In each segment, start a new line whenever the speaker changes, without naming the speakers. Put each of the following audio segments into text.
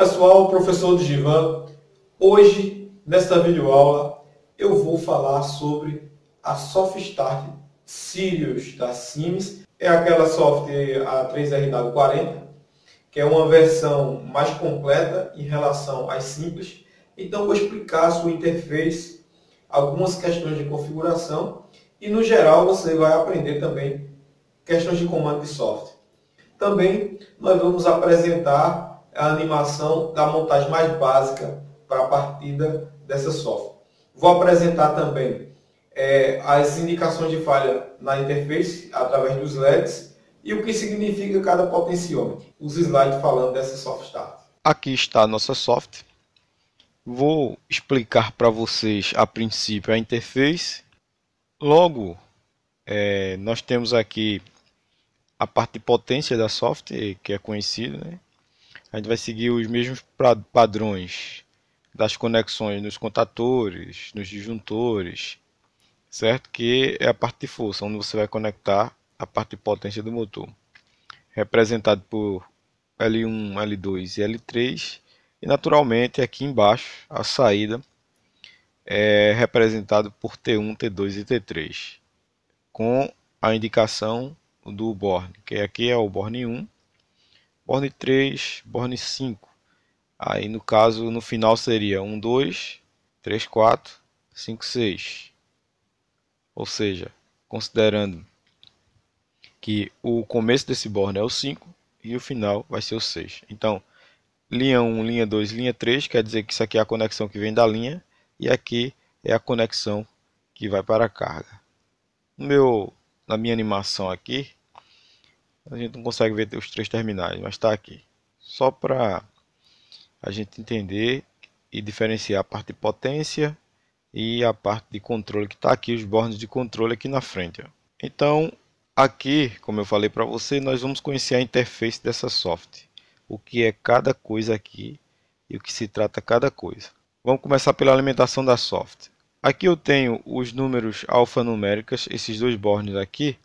pessoal, professor Divan. Hoje, nesta videoaula, eu vou falar sobre a Softstart Sirius da Sims. É aquela software A3RW40, que é uma versão mais completa em relação às simples. Então, vou explicar a sua interface, algumas questões de configuração e, no geral, você vai aprender também questões de comando de software. Também, nós vamos apresentar a animação da montagem mais básica para a partida dessa software. Vou apresentar também é, as indicações de falha na interface através dos LEDs e o que significa cada potenciômetro. Os slides falando dessa soft start. Aqui está a nossa soft. Vou explicar para vocês a princípio a interface. Logo, é, nós temos aqui a parte de potência da soft, que é conhecida, né? a gente vai seguir os mesmos padrões das conexões nos contadores, nos disjuntores, certo? Que é a parte de força, onde você vai conectar a parte de potência do motor, representado por L1, L2 e L3, e naturalmente aqui embaixo a saída é representado por T1, T2 e T3, com a indicação do borne, que aqui é o borne 1 Borne 3, Borne 5. Aí no caso, no final seria 1, 2, 3, 4, 5, 6. Ou seja, considerando que o começo desse borne é o 5 e o final vai ser o 6. Então, linha 1, linha 2, linha 3, quer dizer que isso aqui é a conexão que vem da linha e aqui é a conexão que vai para a carga. No meu, na minha animação aqui, a gente não consegue ver os três terminais, mas está aqui. Só para a gente entender e diferenciar a parte de potência e a parte de controle que está aqui, os bornes de controle aqui na frente. Ó. Então, aqui, como eu falei para você, nós vamos conhecer a interface dessa soft. O que é cada coisa aqui e o que se trata cada coisa. Vamos começar pela alimentação da soft. Aqui eu tenho os números alfanuméricos, esses dois bornes aqui,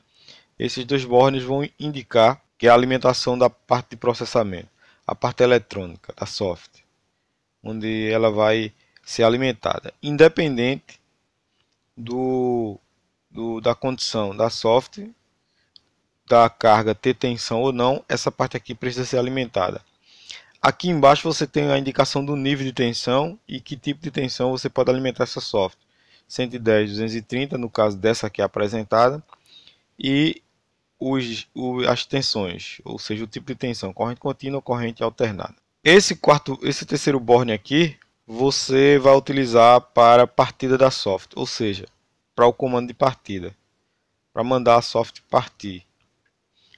esses dois bornes vão indicar que é a alimentação da parte de processamento, a parte eletrônica da software, onde ela vai ser alimentada, independente do, do da condição da software, da carga ter tensão ou não, essa parte aqui precisa ser alimentada. Aqui embaixo você tem a indicação do nível de tensão e que tipo de tensão você pode alimentar essa software. 110, 230, no caso dessa aqui apresentada, e os, o, as tensões, ou seja, o tipo de tensão, corrente contínua ou corrente alternada. Esse, quarto, esse terceiro borne aqui, você vai utilizar para partida da soft, ou seja, para o comando de partida, para mandar a soft partir.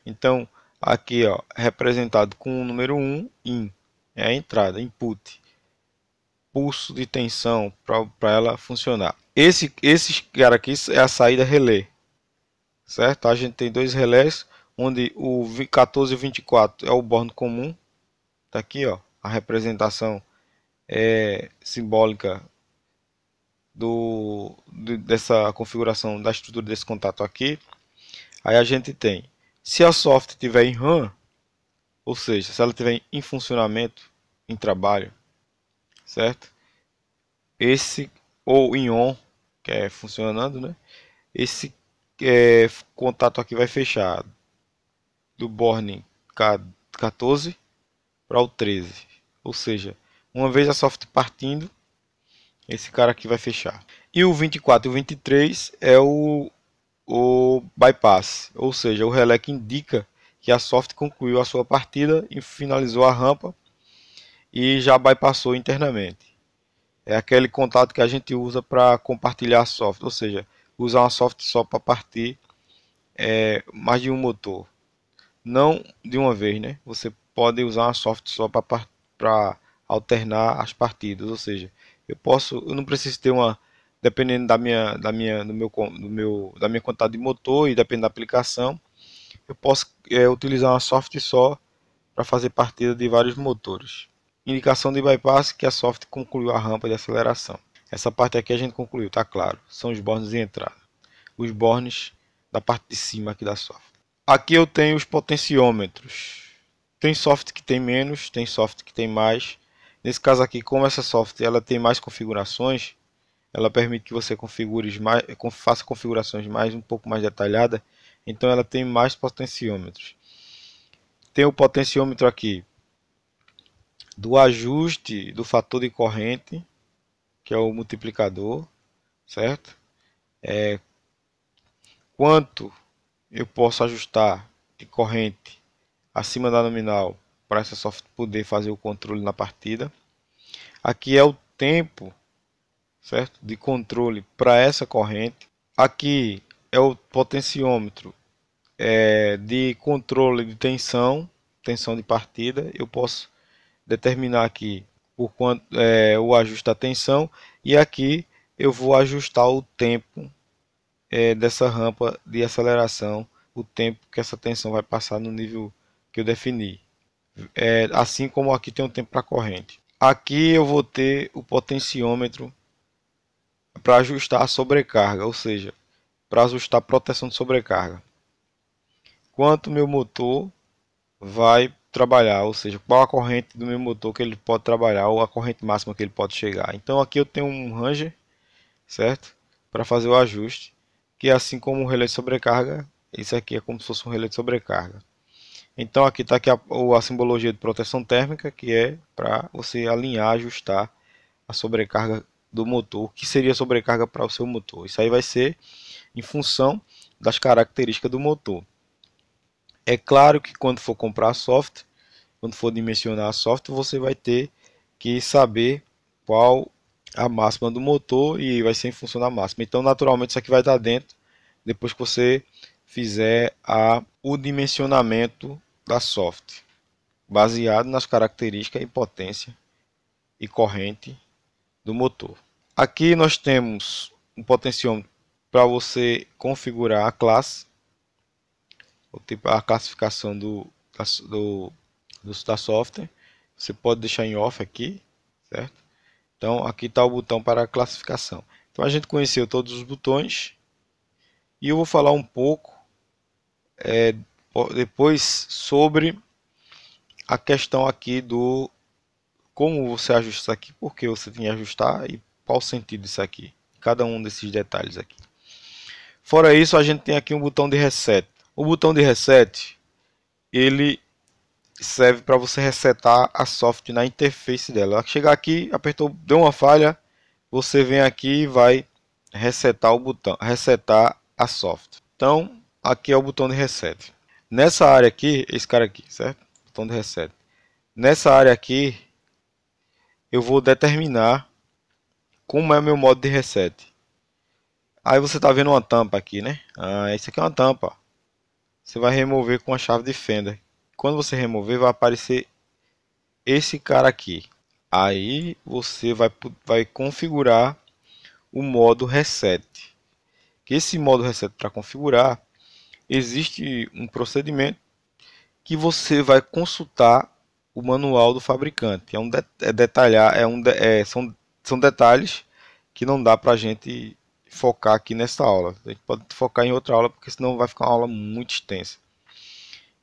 Então, aqui ó, representado com o número 1, IN, é a entrada, input, pulso de tensão para ela funcionar. Esse, esse cara aqui é a saída relé, certo? A gente tem dois relés, onde o 1424 é o borne comum, tá aqui, ó, a representação é simbólica do, dessa configuração da estrutura desse contato aqui. Aí a gente tem, se a soft tiver em RAM, ou seja, se ela tiver em funcionamento, em trabalho, certo? Esse ou em on, que é funcionando, né? Esse é, contato aqui vai fechar do Borne 14 para o 13. Ou seja, uma vez a soft partindo, esse cara aqui vai fechar. E o 24 e o 23 é o, o bypass, ou seja, o relé que indica que a soft concluiu a sua partida e finalizou a rampa e já bypassou internamente. É aquele contato que a gente usa para compartilhar a soft, ou seja, usar uma soft só para partir é, mais de um motor. Não de uma vez, né? Você pode usar uma soft só para alternar as partidas, ou seja, eu posso, eu não preciso ter uma dependendo da minha da minha do meu do meu da minha quantidade de motor e dependendo da aplicação, eu posso é, utilizar uma soft só para fazer partida de vários motores. Indicação de bypass que a soft concluiu a rampa de aceleração. Essa parte aqui a gente concluiu, tá claro. São os bornes de entrada. Os bornes da parte de cima aqui da soft. Aqui eu tenho os potenciômetros. Tem soft que tem menos, tem soft que tem mais. Nesse caso aqui, como essa soft ela tem mais configurações, ela permite que você configure mais, faça configurações mais um pouco mais detalhada. Então ela tem mais potenciômetros. Tem o potenciômetro aqui do ajuste do fator de corrente que é o multiplicador, certo? É, quanto eu posso ajustar de corrente acima da nominal para essa software poder fazer o controle na partida. Aqui é o tempo certo? de controle para essa corrente. Aqui é o potenciômetro é, de controle de tensão, tensão de partida. Eu posso determinar aqui o, quanto, é, o ajuste da tensão e aqui eu vou ajustar o tempo é, dessa rampa de aceleração, o tempo que essa tensão vai passar no nível que eu defini. É, assim como aqui tem um tempo para corrente. Aqui eu vou ter o potenciômetro para ajustar a sobrecarga, ou seja, para ajustar a proteção de sobrecarga. Quanto meu motor vai trabalhar, ou seja, qual a corrente do meu motor que ele pode trabalhar ou a corrente máxima que ele pode chegar. Então aqui eu tenho um ranger, certo? Para fazer o ajuste, que é assim como o relé de sobrecarga, isso aqui é como se fosse um relé de sobrecarga. Então aqui está aqui a, a simbologia de proteção térmica, que é para você alinhar, ajustar a sobrecarga do motor, o que seria sobrecarga para o seu motor. Isso aí vai ser em função das características do motor. É claro que quando for comprar software, quando for dimensionar software, você vai ter que saber qual a máxima do motor e vai ser em função da máxima. Então, naturalmente, isso aqui vai estar dentro depois que você fizer a, o dimensionamento da soft, baseado nas características e potência e corrente do motor. Aqui nós temos um potenciômetro para você configurar a classe, tipo, a classificação do, do do da software. Você pode deixar em off aqui, certo? Então aqui está o botão para a classificação. Então a gente conheceu todos os botões e eu vou falar um pouco é, depois sobre a questão aqui do como você ajusta isso aqui, por que você tem que ajustar e qual o sentido disso aqui, cada um desses detalhes aqui. Fora isso, a gente tem aqui um botão de reset. O botão de reset, ele serve para você resetar a software na interface dela. Chegar aqui, apertou, deu uma falha, você vem aqui e vai resetar o botão, resetar a software. Então, aqui é o botão de reset. Nessa área aqui, esse cara aqui, certo? Botão de reset. Nessa área aqui, eu vou determinar como é meu modo de reset. Aí você está vendo uma tampa aqui, né? Ah, isso aqui é uma tampa. Você vai remover com a chave de fenda quando você remover, vai aparecer esse cara aqui. Aí você vai, vai configurar o modo reset. Que esse modo reset para configurar, existe um procedimento que você vai consultar o manual do fabricante. É um de, é detalhar, é um de, é, são, são detalhes que não dá para a gente focar aqui nessa aula. A gente pode focar em outra aula, porque senão vai ficar uma aula muito extensa.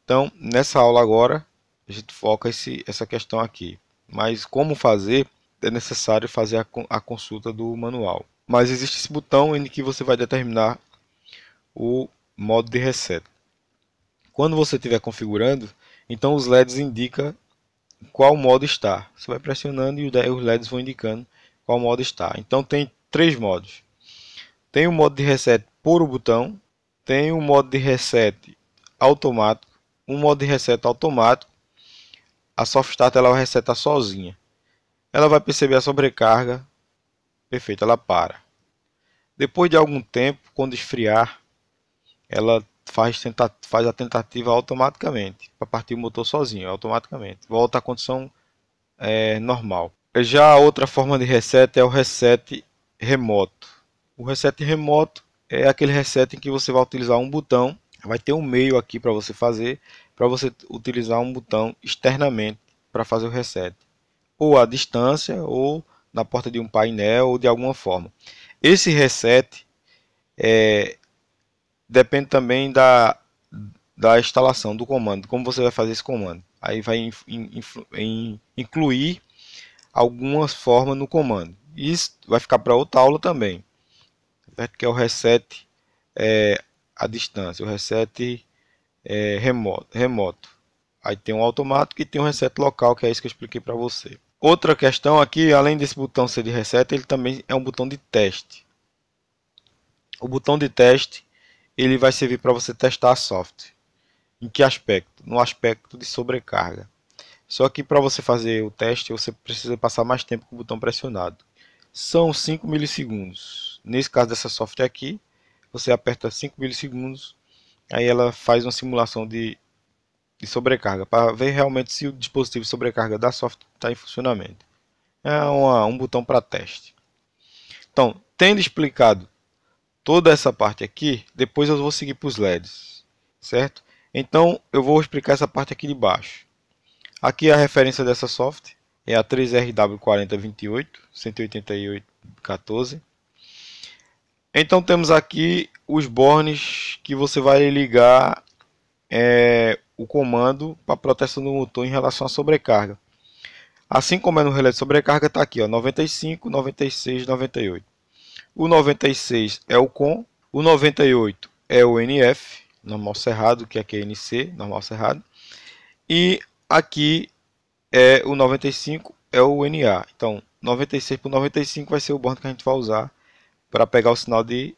Então, nessa aula agora, a gente foca esse, essa questão aqui. Mas como fazer, é necessário fazer a, a consulta do manual. Mas existe esse botão em que você vai determinar o modo de reset. Quando você estiver configurando, então os LEDs indicam qual modo está. Você vai pressionando e os LEDs vão indicando qual modo está. Então tem três modos. Tem o modo de reset por o botão, tem o modo de reset automático um modo de reset automático, a soft start ela vai resetar sozinha. Ela vai perceber a sobrecarga, perfeito, ela para. Depois de algum tempo, quando esfriar, ela faz, tenta faz a tentativa automaticamente, para partir o motor sozinho, automaticamente. Volta à condição é, normal. Já a outra forma de reset é o reset remoto. O reset remoto é aquele reset em que você vai utilizar um botão vai ter um meio aqui para você fazer, para você utilizar um botão externamente para fazer o reset, ou à distância, ou na porta de um painel, ou de alguma forma. Esse reset é, depende também da, da instalação do comando, como você vai fazer esse comando. Aí vai in, in, in, incluir algumas formas no comando. Isso vai ficar para outra aula também, que é o reset é, a distância, o reset é, remoto, remoto. Aí tem um automático e tem um reset local, que é isso que eu expliquei para você. Outra questão aqui, além desse botão ser de reset, ele também é um botão de teste. O botão de teste, ele vai servir para você testar a software. Em que aspecto? No aspecto de sobrecarga. Só que para você fazer o teste, você precisa passar mais tempo com o botão pressionado. São 5 milissegundos. Nesse caso dessa software aqui, você aperta 5 milissegundos, aí ela faz uma simulação de, de sobrecarga, para ver realmente se o dispositivo de sobrecarga da software está em funcionamento. É uma, um botão para teste. Então, tendo explicado toda essa parte aqui, depois eu vou seguir para os LEDs, certo? Então, eu vou explicar essa parte aqui de baixo. Aqui a referência dessa soft é a 3RW4028, 18814. Então temos aqui os bornes que você vai ligar é, o comando para proteção do motor em relação à sobrecarga. Assim como é no relé de sobrecarga, está aqui ó, 95, 96, 98. O 96 é o COM, o 98 é o NF, normal cerrado, que aqui é NC, normal cerrado. E aqui é o 95, é o NA. Então, 96 por 95 vai ser o borne que a gente vai usar para pegar o sinal de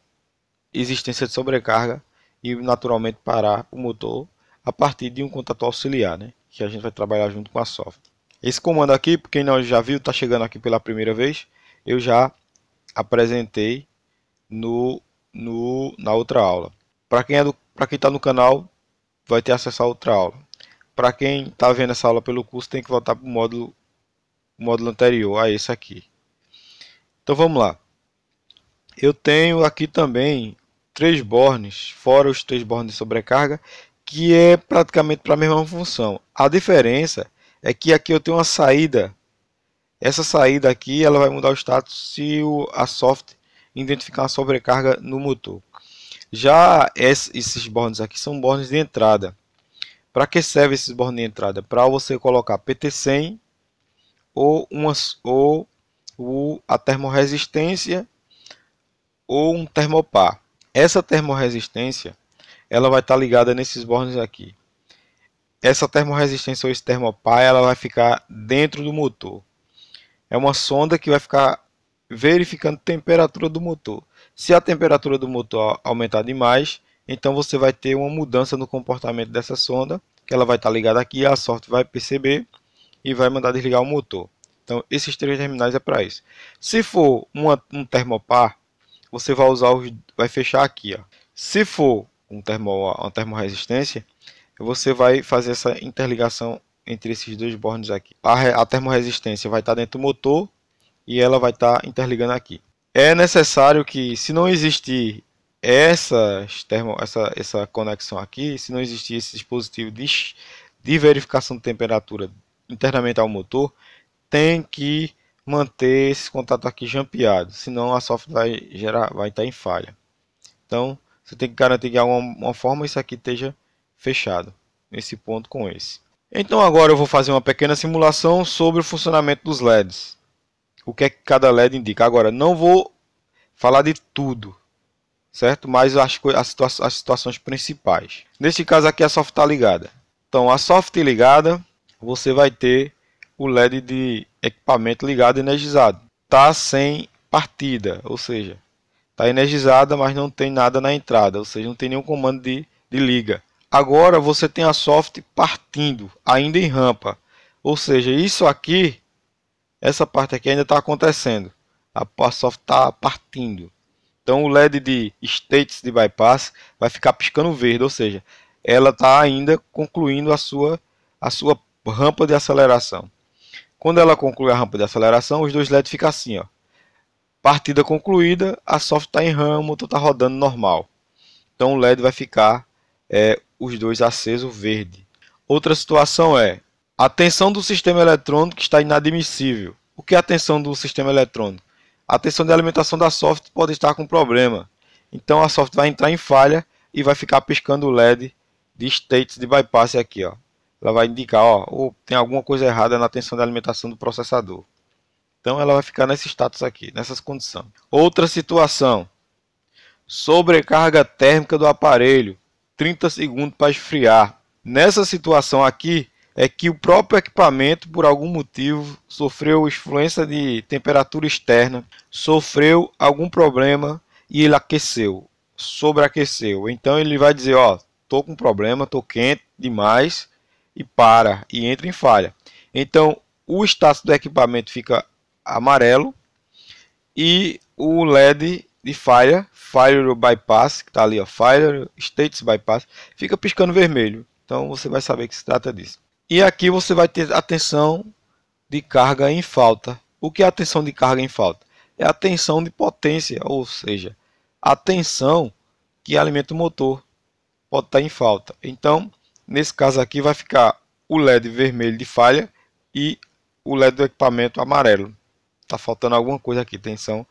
existência de sobrecarga e naturalmente parar o motor a partir de um contato auxiliar, né? que a gente vai trabalhar junto com a software. Esse comando aqui, quem não já viu, está chegando aqui pela primeira vez, eu já apresentei no, no, na outra aula. Para quem é está no canal, vai ter acesso a outra aula. Para quem está vendo essa aula pelo curso, tem que voltar para o módulo, módulo anterior a esse aqui. Então vamos lá. Eu tenho aqui também três bornes, fora os três bornes de sobrecarga, que é praticamente para a mesma função. A diferença é que aqui eu tenho uma saída. Essa saída aqui ela vai mudar o status se o, a soft identificar uma sobrecarga no motor. Já esses bornes aqui são bornes de entrada. Para que serve esses bornes de entrada? Para você colocar PT100 ou, umas, ou o, a termoresistência ou um termopar. Essa termorresistência ela vai estar ligada nesses bornes aqui. Essa termorresistência ou esse termopar ela vai ficar dentro do motor. É uma sonda que vai ficar verificando a temperatura do motor. Se a temperatura do motor aumentar demais, então você vai ter uma mudança no comportamento dessa sonda, que ela vai estar ligada aqui, a sorte vai perceber e vai mandar desligar o motor. Então, esses três terminais é para isso. Se for uma, um termopar, você vai usar os, vai fechar aqui, ó. Se for um termo, uma termoresistência, você vai fazer essa interligação entre esses dois bornes aqui. A, a termorresistência vai estar dentro do motor e ela vai estar interligando aqui. É necessário que, se não existir essa termo, essa, essa conexão aqui, se não existir esse dispositivo de, de verificação de temperatura internamente ao motor, tem que manter esse contato aqui jampeado, senão a software vai gerar, vai estar em falha. Então, você tem que garantir que de alguma forma isso aqui esteja fechado, nesse ponto com esse. Então agora eu vou fazer uma pequena simulação sobre o funcionamento dos LEDs. O que é que cada LED indica. Agora, não vou falar de tudo, certo? Mas as, as, as situações principais. Neste caso aqui a soft está ligada. Então, a soft ligada, você vai ter o LED de equipamento ligado energizado. Está sem partida, ou seja, está energizada, mas não tem nada na entrada, ou seja, não tem nenhum comando de, de liga. Agora você tem a soft partindo, ainda em rampa. Ou seja, isso aqui, essa parte aqui ainda está acontecendo. A soft está partindo. Então o LED de states de bypass vai ficar piscando verde, ou seja, ela está ainda concluindo a sua, a sua rampa de aceleração. Quando ela conclui a rampa de aceleração, os dois LEDs ficam assim, ó. Partida concluída, a soft está em ramo, motor então está rodando normal. Então o LED vai ficar é, os dois aceso verde. Outra situação é a tensão do sistema eletrônico está inadmissível. O que é a tensão do sistema eletrônico? A tensão de alimentação da soft pode estar com problema. Então a soft vai entrar em falha e vai ficar piscando o LED de states de bypass aqui, ó ela vai indicar, ó, ou tem alguma coisa errada na tensão de alimentação do processador. Então ela vai ficar nesse status aqui, nessas condições. Outra situação, sobrecarga térmica do aparelho, 30 segundos para esfriar. Nessa situação aqui, é que o próprio equipamento, por algum motivo, sofreu influência de temperatura externa, sofreu algum problema e ele aqueceu, sobreaqueceu. Então ele vai dizer, ó, tô com problema, tô quente demais, e para e entra em falha. Então, o status do equipamento fica amarelo e o LED de falha, failure bypass, que está ali, ó, failure status bypass, fica piscando vermelho. Então, você vai saber que se trata disso. E aqui você vai ter a tensão de carga em falta. O que é a tensão de carga em falta? É a tensão de potência, ou seja, a tensão que alimenta o motor pode estar tá em falta. Então, Nesse caso aqui vai ficar o LED vermelho de falha e o LED do equipamento amarelo. Está faltando alguma coisa aqui, tensão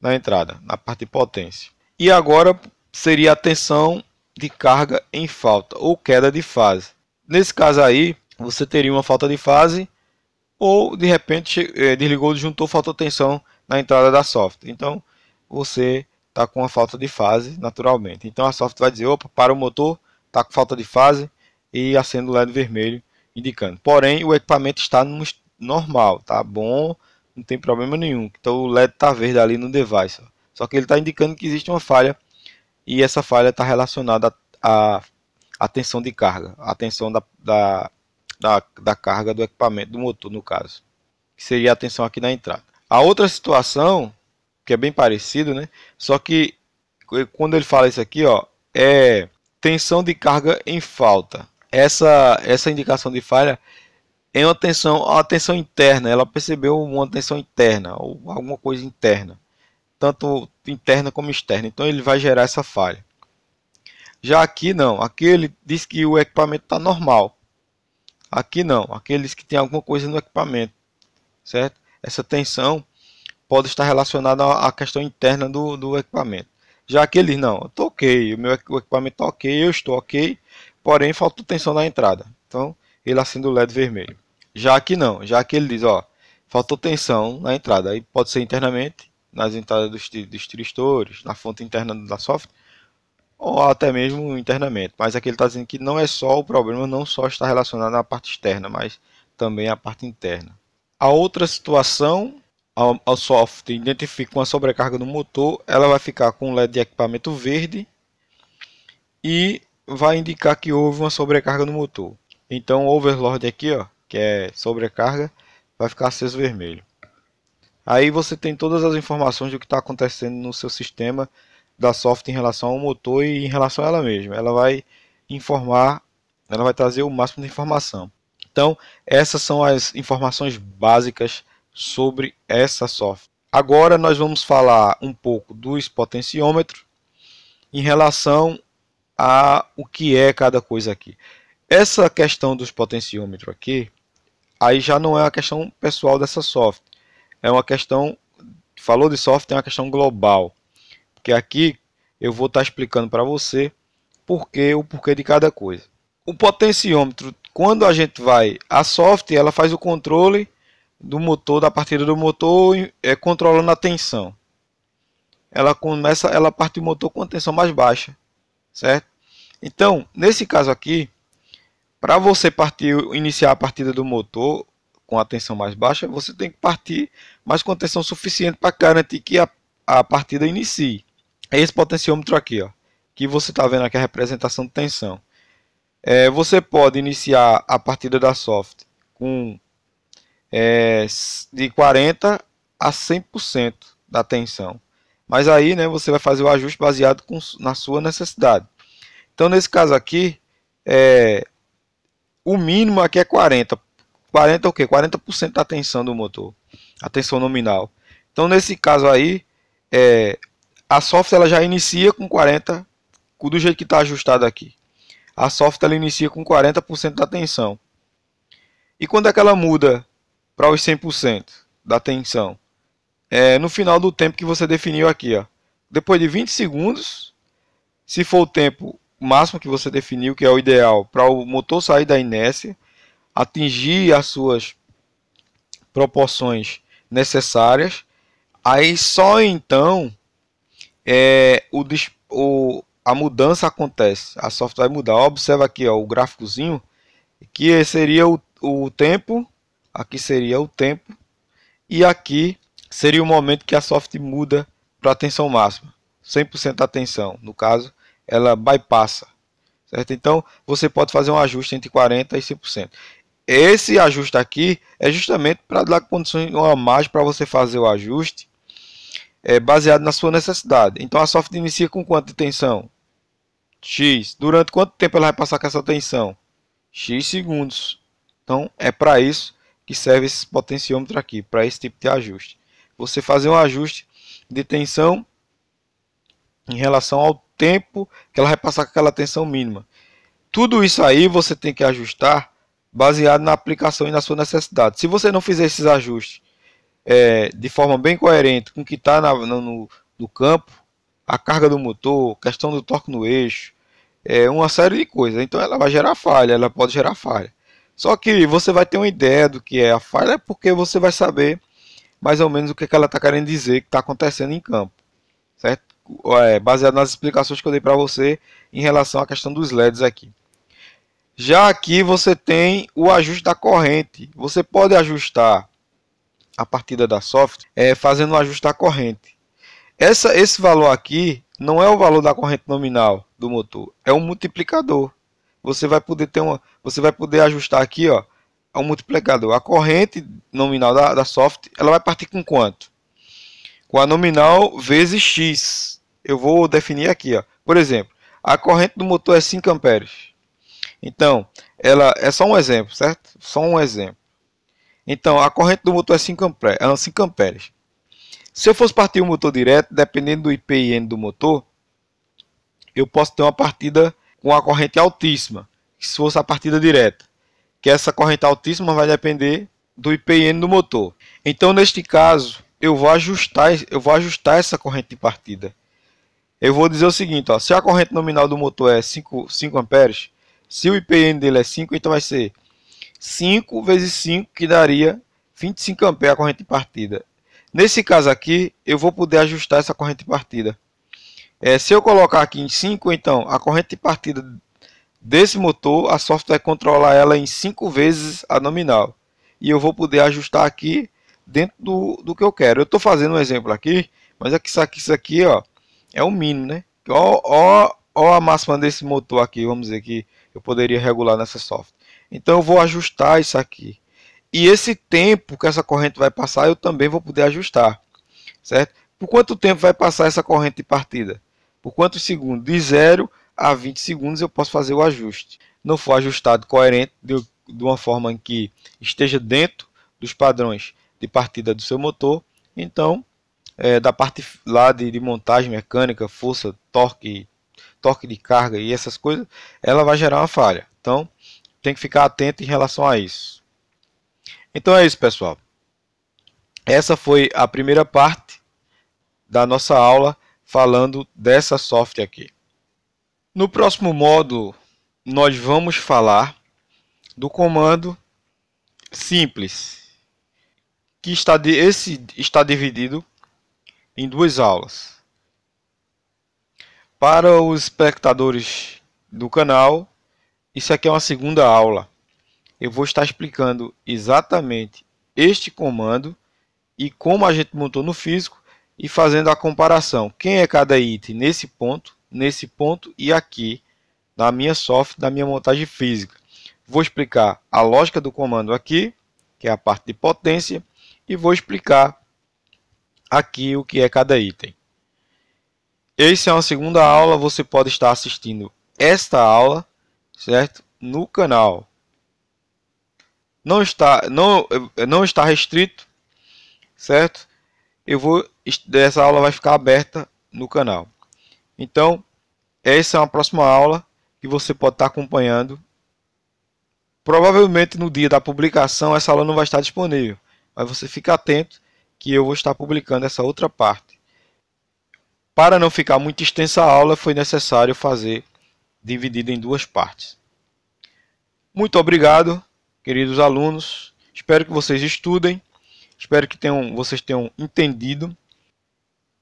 na entrada, na parte de potência. E agora seria a tensão de carga em falta ou queda de fase. Nesse caso aí, você teria uma falta de fase ou de repente eh, desligou o disjuntor, faltou tensão na entrada da software. Então você está com uma falta de fase naturalmente. Então a software vai dizer: opa, para o motor, está com falta de fase, e acendo o LED vermelho indicando. Porém, o equipamento está no normal, tá bom, não tem problema nenhum. Então o LED está verde ali no device. Ó. Só que ele está indicando que existe uma falha e essa falha está relacionada à, tensão de carga, a tensão da, da, da, da, carga do equipamento, do motor no caso, que seria a tensão aqui na entrada. A outra situação, que é bem parecido, né? Só que quando ele fala isso aqui, ó, é tensão de carga em falta essa, essa indicação de falha é uma tensão, uma tensão interna. Ela percebeu uma tensão interna, ou alguma coisa interna, tanto interna como externa. Então ele vai gerar essa falha. Já aqui não, aqui ele diz que o equipamento está normal. Aqui não, aqui ele diz que tem alguma coisa no equipamento, certo? Essa tensão pode estar relacionada à questão interna do, do equipamento. Já aqui ele diz, não, estou ok, o meu o equipamento está ok, eu estou ok, porém falta tensão na entrada. Então ele acende o LED vermelho. Já aqui não, já que ele diz, ó, faltou tensão na entrada. Aí pode ser internamente, nas entradas dos, dos tristores, na fonte interna da software, ou até mesmo internamente. Mas aqui ele está dizendo que não é só o problema, não só está relacionado à parte externa, mas também à parte interna. A outra situação, ao, software identifica uma sobrecarga no motor, ela vai ficar com o LED de equipamento verde e vai indicar que houve uma sobrecarga no motor. Então o overload aqui, ó, que é sobrecarga, vai ficar aceso vermelho. Aí você tem todas as informações do que está acontecendo no seu sistema da software em relação ao motor e em relação a ela mesma. Ela vai informar, ela vai trazer o máximo de informação. Então, essas são as informações básicas sobre essa software. Agora nós vamos falar um pouco dos potenciômetros em relação a o que é cada coisa aqui. Essa questão dos potenciômetros aqui, aí já não é uma questão pessoal dessa software. É uma questão, falou de software, é uma questão global. Porque aqui eu vou estar explicando para você porquê, o porquê de cada coisa. O potenciômetro, quando a gente vai, a software ela faz o controle do motor, da partida do motor, é, controlando a tensão. Ela começa, ela parte o motor com a tensão mais baixa certo? Então, nesse caso aqui, para você partir, iniciar a partida do motor com a tensão mais baixa, você tem que partir, mais com tensão suficiente para garantir que a, a partida inicie. É esse potenciômetro aqui, ó, que você está vendo aqui a representação de tensão. É, você pode iniciar a partida da soft com é, de 40 a 100% da tensão. Mas aí, né, você vai fazer o ajuste baseado com, na sua necessidade. Então, nesse caso aqui, é, o mínimo aqui é 40. 40 é o quê? 40% da tensão do motor, a tensão nominal. Então, nesse caso aí, é, a software ela já inicia com 40, do jeito que está ajustado aqui. A software ela inicia com 40% da tensão. E quando é que ela muda para os 100% da tensão? é, no final do tempo que você definiu aqui. Ó. Depois de 20 segundos, se for o tempo máximo que você definiu, que é o ideal para o motor sair da inércia, atingir as suas proporções necessárias, aí só então é, o, o, a mudança acontece. A software vai mudar. Observa aqui ó, o gráficozinho, que seria o, o tempo, aqui seria o tempo, e aqui seria o momento que a soft muda para a tensão máxima, 100% da tensão, no caso, ela bypassa, certo? Então, você pode fazer um ajuste entre 40% e 100%. Esse ajuste aqui é justamente para dar condições, a mais para você fazer o ajuste é, baseado na sua necessidade. Então, a soft inicia com quanto de tensão? X. Durante quanto tempo ela vai passar com essa tensão? X segundos. Então, é para isso que serve esse potenciômetro aqui, para esse tipo de ajuste você fazer um ajuste de tensão em relação ao tempo que ela vai passar com aquela tensão mínima. Tudo isso aí você tem que ajustar baseado na aplicação e na sua necessidade. Se você não fizer esses ajustes é, de forma bem coerente com o que está no, no campo, a carga do motor, questão do torque no eixo, é, uma série de coisas. Então ela vai gerar falha, ela pode gerar falha. Só que você vai ter uma ideia do que é a falha porque você vai saber mais ou menos o que, é que ela está querendo dizer que está acontecendo em campo, certo? É, baseado nas explicações que eu dei para você em relação à questão dos LEDs aqui. Já aqui você tem o ajuste da corrente. Você pode ajustar a partida da soft é, fazendo o um ajuste da corrente. Essa, esse valor aqui não é o valor da corrente nominal do motor, é um multiplicador. Você vai poder ter uma, você vai poder ajustar aqui, ó, ao multiplicador. A corrente nominal da, da soft, ela vai partir com quanto? Com a nominal vezes x. Eu vou definir aqui, ó. Por exemplo, a corrente do motor é 5 amperes. Então, ela é só um exemplo, certo? Só um exemplo. Então, a corrente do motor é 5 amperes. É 5 amperes. Se eu fosse partir o motor direto, dependendo do IPN do motor, eu posso ter uma partida com a corrente altíssima, se fosse a partida direta que essa corrente altíssima vai depender do IPN do motor. Então, neste caso, eu vou ajustar, eu vou ajustar essa corrente de partida. Eu vou dizer o seguinte, ó, se a corrente nominal do motor é 5, 5 amperes, se o IPN dele é 5, então vai ser 5 vezes 5, que daria 25 amperes a corrente de partida. Nesse caso aqui, eu vou poder ajustar essa corrente de partida. É, se eu colocar aqui em 5, então a corrente de partida Desse motor, a software é controla ela em 5 vezes a nominal. E eu vou poder ajustar aqui dentro do, do que eu quero. Eu estou fazendo um exemplo aqui, mas é que isso aqui, isso aqui ó, é o mínimo, né? Ó, ó, ó a máxima desse motor aqui, vamos dizer que eu poderia regular nessa software. Então eu vou ajustar isso aqui. E esse tempo que essa corrente vai passar, eu também vou poder ajustar. Certo? Por quanto tempo vai passar essa corrente de partida? Por quantos segundos? De 0 a 20 segundos eu posso fazer o ajuste. Não for ajustado coerente de, de uma forma que esteja dentro dos padrões de partida do seu motor, então é, da parte lá de, de, montagem mecânica, força, torque, torque de carga e essas coisas, ela vai gerar uma falha. Então tem que ficar atento em relação a isso. Então é isso, pessoal. Essa foi a primeira parte da nossa aula falando dessa software aqui. No próximo módulo, nós vamos falar do comando simples, que está de, esse está dividido em duas aulas. Para os espectadores do canal, isso aqui é uma segunda aula. Eu vou estar explicando exatamente este comando e como a gente montou no físico e fazendo a comparação. Quem é cada item nesse ponto nesse ponto e aqui na minha soft, na minha montagem física. Vou explicar a lógica do comando aqui, que é a parte de potência, e vou explicar aqui o que é cada item. Essa é uma segunda aula, você pode estar assistindo esta aula, certo? No canal. Não está, não, não está restrito, certo? Eu vou, essa aula vai ficar aberta no canal. Então, essa é uma próxima aula que você pode estar acompanhando. Provavelmente no dia da publicação essa aula não vai estar disponível, mas você fica atento que eu vou estar publicando essa outra parte. Para não ficar muito extensa a aula, foi necessário fazer dividida em duas partes. Muito obrigado, queridos alunos. Espero que vocês estudem. Espero que tenham, vocês tenham entendido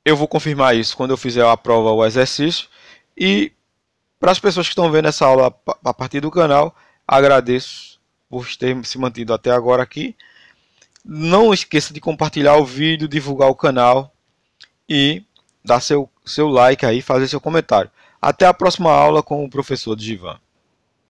eu vou confirmar isso quando eu fizer a prova, o exercício. E para as pessoas que estão vendo essa aula a partir do canal, agradeço por ter se mantido até agora aqui. Não esqueça de compartilhar o vídeo, divulgar o canal e dar seu, seu like aí, fazer seu comentário. Até a próxima aula com o professor Divan.